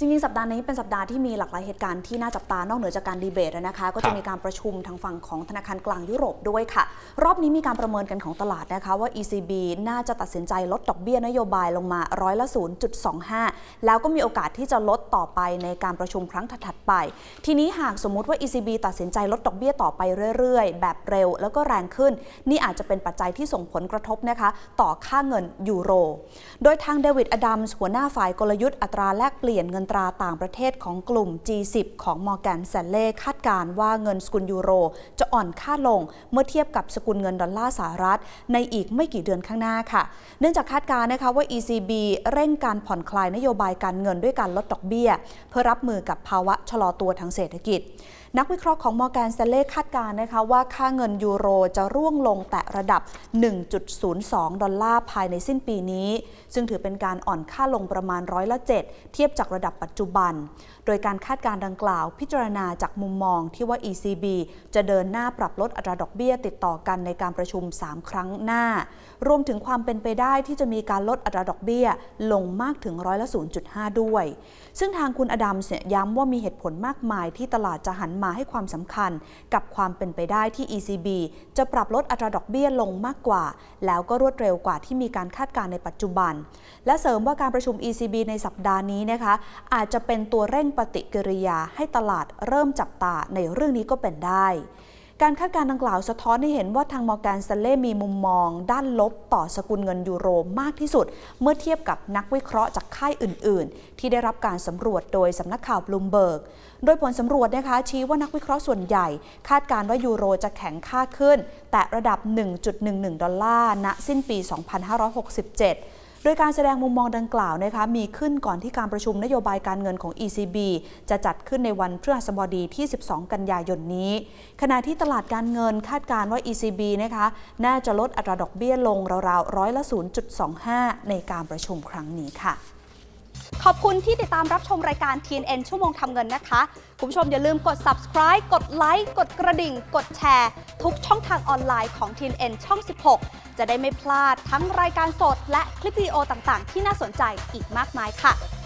จริง ๆ สัปดาห์นี้เป็นสัปดาห์ที่มีหลากหลายเหตุการณ์ที่น่าจับตา นอกเหนือจากการดีเบตนะคะ ก็จะมีการประชุมทางฝั่งของธนาคารกลางยุโรปด้วยค่ะ รอบนี้มีการประเมินกันของตลาดนะคะ ว่า ECB น่าจะตัดสินใจลดดอกเบี้ยนโยบายลงมาร้อยละ0.25 แล้วก็มีโอกาสที่จะลดต่อไปในการประชุมครั้งถัดไป ทีนี้หากสมมุติว่า ECB ตัดสินใจลดดอกเบี้ยต่อไปเรื่อย ๆ แบบเร็ว แล้วก็แรงขึ้น นี่อาจจะเป็นปัจจัยที่ส่งผลกระทบนะคะต่อค่าเงินยูโร โดยทางเดวิด อดัมส์ หัวหน้าฝ่ายกลยุทธ์อัตราแลกเปลี่ยนเงินตราต่างประเทศของกลุ่ม G10 ของมอร์แกนแซลเล่คาดการว่าเงินสกุลยูโร จะอ่อนค่าลงเมื่อเทียบกับสกุลเงินดอลลาร์สหรัฐ ในอีกไม่กี่เดือนข้างหน้าค่ะ เนื่องจากคาดการนะคะว่า ECB เร่งการผ่อนคลายนโยบายการเงินด้วยการลดดอกเบี้ย เพื่อรับมือกับภาวะชะลอตัวทางเศรษฐกิจ นักวิเคราะห์ของมอร์แกนแซลเล่คาดการนะคะว่าค่าเงินยูโรจะร่วงลงแตะระดับ 1.02 ดอลลาร์ภายในสิ้นปีนี้ ซึ่งถือเป็นการอ่อนค่าลงประมาณร้อยละ 7 เทียบจากระดับปัจจุบัน โดยการคาดการดังกล่าวพิจารณาจากมุมมองที่ว่า ECB จะเดินหน้าปรับลดอัตราดอกเบี้ย ติดต่อกันในการประชุม 3 ครั้งหน้า รวมถึงความเป็นไปได้ที่จะมีการลดอัตราดอกเบี้ย ลงมากถึงร้อยละ 0.5 ด้วย ซึ่งทางคุณอดัมเียย้ำว่ามีเหตุผลมากมาย ที่ตลาดจะหันมาให้ความสำคัญ กับความเป็นไปได้ที่ ECB จะปรับลดอัตราดอกเบี้ยลงมากกว่า แล้วก็รวดเร็วกว่าที่มีการคาดการณ์ในปัจจุบัน และเสริมว่าการประชุม ECB ในสัปดาห์นี้นะคะอาจจะเป็นตัวเร่งปฏิกิริยาให้ตลาดเริ่มจับตาในเรื่องนี้ก็เป็นได้ การคาดการณ์ดังกล่าวสะท้อนให้เห็นว่าทางมอร์แกนสเล่มีมุมมองด้านลบต่อสกุลเงินยูโรมากที่สุด เมื่อเทียบกับนักวิเคราะห์จากค่ายอื่นๆ ที่ได้รับการสำรวจโดยสำนักข่าวบลูมเบิร์ก โดยผลสำรวจนะคะชี้ว่านักวิเคราะห์ส่วนใหญ่ คาดการณ์ว่ายูโรจะแข็งค่าขึ้น แต่ระดับ 1.11 ดอลลาร์ ณ สิ้นปี 2567โดยการแสดงมุมมองดังกล่าวนะคะมีขึ้นก่อนที่การประชุมนโยบายการเงินของ ECB จะจัดขึ้นในวันพฤหัสบดีที่ 12 กันยายนนี้ ขณะที่ตลาดการเงินคาดการว่า ECB นะคะน่าจะลดอัตราดอกเบี้ยลงราวๆร้อยละ0.25 ในการประชุมครั้งนี้ค่ะขอบคุณที่ติดตามรับชมรายการ TNN ชั่วโมงทำเงินนะคะ คุณผู้ชมอย่าลืมกด subscribe กดไลค์กดกระดิ่ง กดแชร์ ทุกช่องทางออนไลน์ของ TNN ช่อง 16 จะได้ไม่พลาดทั้งรายการสดและคลิปวิดีโอต่าง ๆ ที่น่าสนใจอีกมากมายค่ะ